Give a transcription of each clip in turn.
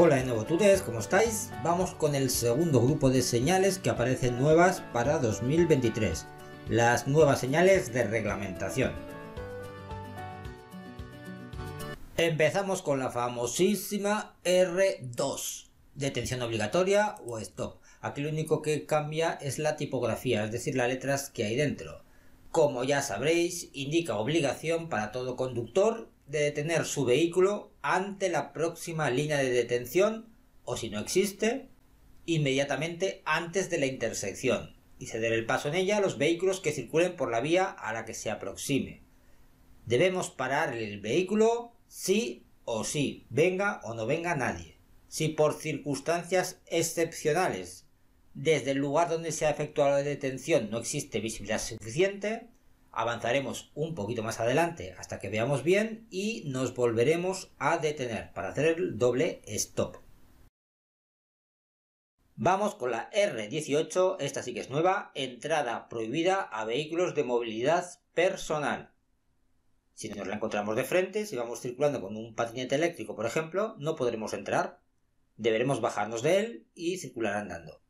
Hola de nuevo tures, ¿cómo estáis? Vamos con el segundo grupo de señales que aparecen nuevas para 2023, las nuevas señales de reglamentación. Empezamos con la famosísima R2, detención obligatoria o stop. Aquí lo único que cambia es la tipografía, es decir, las letras que hay dentro como ya sabréis, indica obligación para todo conductor de detener su vehículo ante la próxima línea de detención o si no existe, inmediatamente antes de la intersección y ceder el paso en ella a los vehículos que circulen por la vía a la que se aproxime. Debemos parar el vehículo sí o sí, venga o no venga nadie. Si por circunstancias excepcionales desde el lugar donde se ha efectuado la detención no existe visibilidad suficiente, avanzaremos un poquito más adelante hasta que veamos bien y nos volveremos a detener para hacer el doble stop. Vamos con la R18, esta sí que es nueva, entrada prohibida a vehículos de movilidad personal. Si nos la encontramos de frente, si vamos circulando con un patinete eléctrico, por ejemplo, no podremos entrar. Deberemos bajarnos de él y circular andando.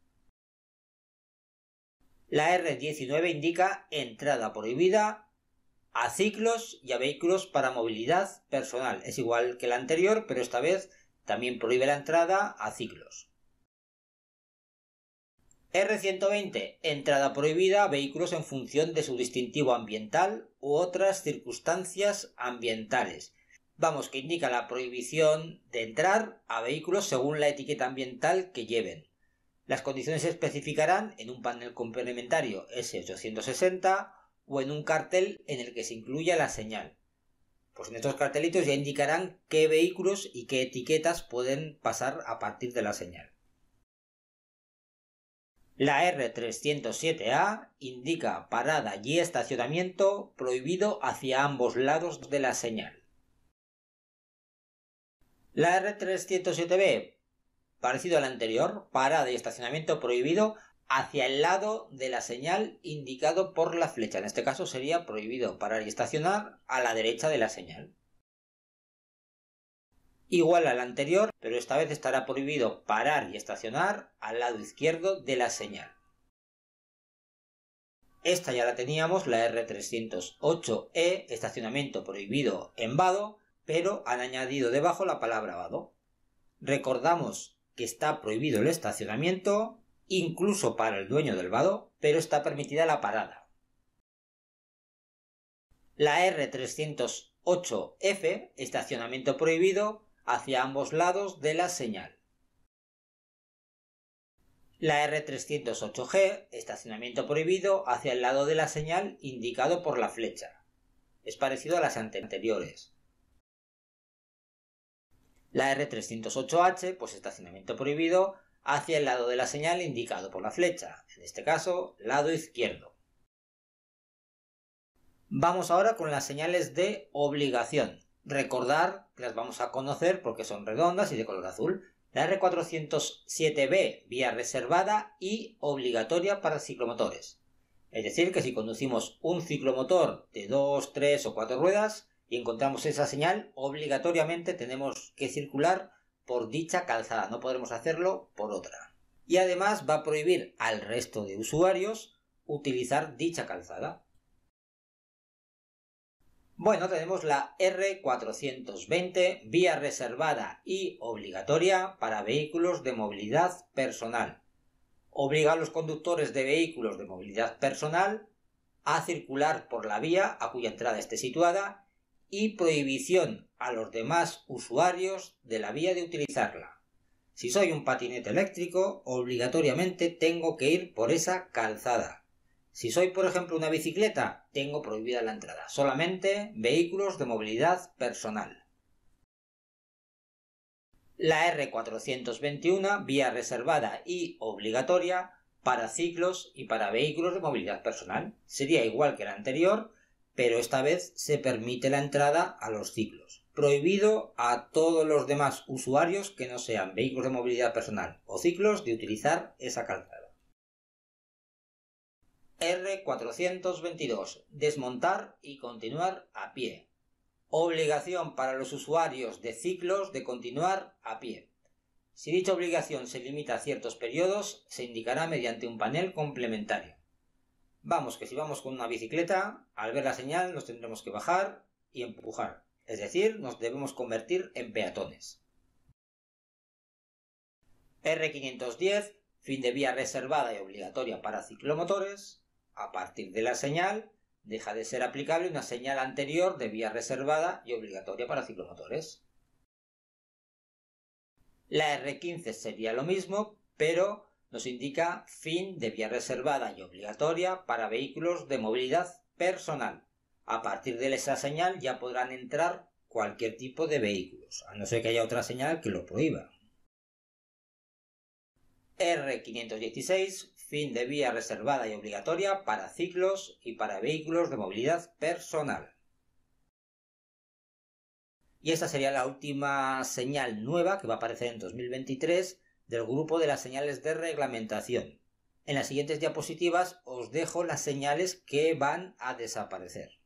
La R19 indica entrada prohibida a ciclos y a vehículos para movilidad personal. Es igual que la anterior, pero esta vez también prohíbe la entrada a ciclos. R120. Entrada prohibida a vehículos en función de su distintivo ambiental u otras circunstancias ambientales. Vamos, que indica la prohibición de entrar a vehículos según la etiqueta ambiental que lleven. Las condiciones se especificarán en un panel complementario S860 o en un cartel en el que se incluya la señal. Pues en estos cartelitos ya indicarán qué vehículos y qué etiquetas pueden pasar a partir de la señal. La R307A indica parada y estacionamiento prohibido hacia ambos lados de la señal. La R307B parecido al anterior, parada y estacionamiento prohibido hacia el lado de la señal indicado por la flecha. En este caso sería prohibido parar y estacionar a la derecha de la señal. Igual al anterior, pero esta vez estará prohibido parar y estacionar al lado izquierdo de la señal. Esta ya la teníamos, la R308E, estacionamiento prohibido en vado, pero han añadido debajo la palabra vado. Recordamos que está prohibido el estacionamiento, incluso para el dueño del vado, pero está permitida la parada. La R308F, estacionamiento prohibido hacia ambos lados de la señal. La R308G, estacionamiento prohibido hacia el lado de la señal indicado por la flecha. Es parecido a las anteriores. La R308H pues estacionamiento prohibido hacia el lado de la señal indicado por la flecha, en este caso lado izquierdo. Vamos ahora con las señales de obligación. Recordar que las vamos a conocer porque son redondas y de color azul. La R407B, vía reservada y obligatoria para ciclomotores. Es decir, que si conducimos un ciclomotor de 2, 3 o 4 ruedas, y encontramos esa señal, obligatoriamente tenemos que circular por dicha calzada, no podemos hacerlo por otra. Y además va a prohibir al resto de usuarios utilizar dicha calzada. Bueno, tenemos la R420, vía reservada y obligatoria para vehículos de movilidad personal. Obliga a los conductores de vehículos de movilidad personal a circular por la vía a cuya entrada esté situada y prohibición a los demás usuarios de la vía de utilizarla. Si soy un patinete eléctrico, obligatoriamente tengo que ir por esa calzada. Si soy, por ejemplo, una bicicleta, tengo prohibida la entrada. Solamente vehículos de movilidad personal. La R421, vía reservada y obligatoria para ciclos y para vehículos de movilidad personal. Sería igual que la anterior, pero esta vez se permite la entrada a los ciclos. Prohibido a todos los demás usuarios que no sean vehículos de movilidad personal o ciclos de utilizar esa calzada. R422. Desmontar y continuar a pie. Obligación para los usuarios de ciclos de continuar a pie. Si dicha obligación se limita a ciertos periodos, se indicará mediante un panel complementario. Vamos, que si vamos con una bicicleta, al ver la señal nos tendremos que bajar y empujar. Es decir, nos debemos convertir en peatones. R510, fin de vía reservada y obligatoria para ciclomotores. A partir de la señal, deja de ser aplicable una señal anterior de vía reservada y obligatoria para ciclomotores. La R15 sería lo mismo, pero nos indica fin de vía reservada y obligatoria para vehículos de movilidad personal. A partir de esa señal ya podrán entrar cualquier tipo de vehículos, a no ser que haya otra señal que lo prohíba. R516, fin de vía reservada y obligatoria para ciclos y para vehículos de movilidad personal. Y esta sería la última señal nueva que va a aparecer en 2023 del grupo de las señales de reglamentación. En las siguientes diapositivas os dejo las señales que van a desaparecer.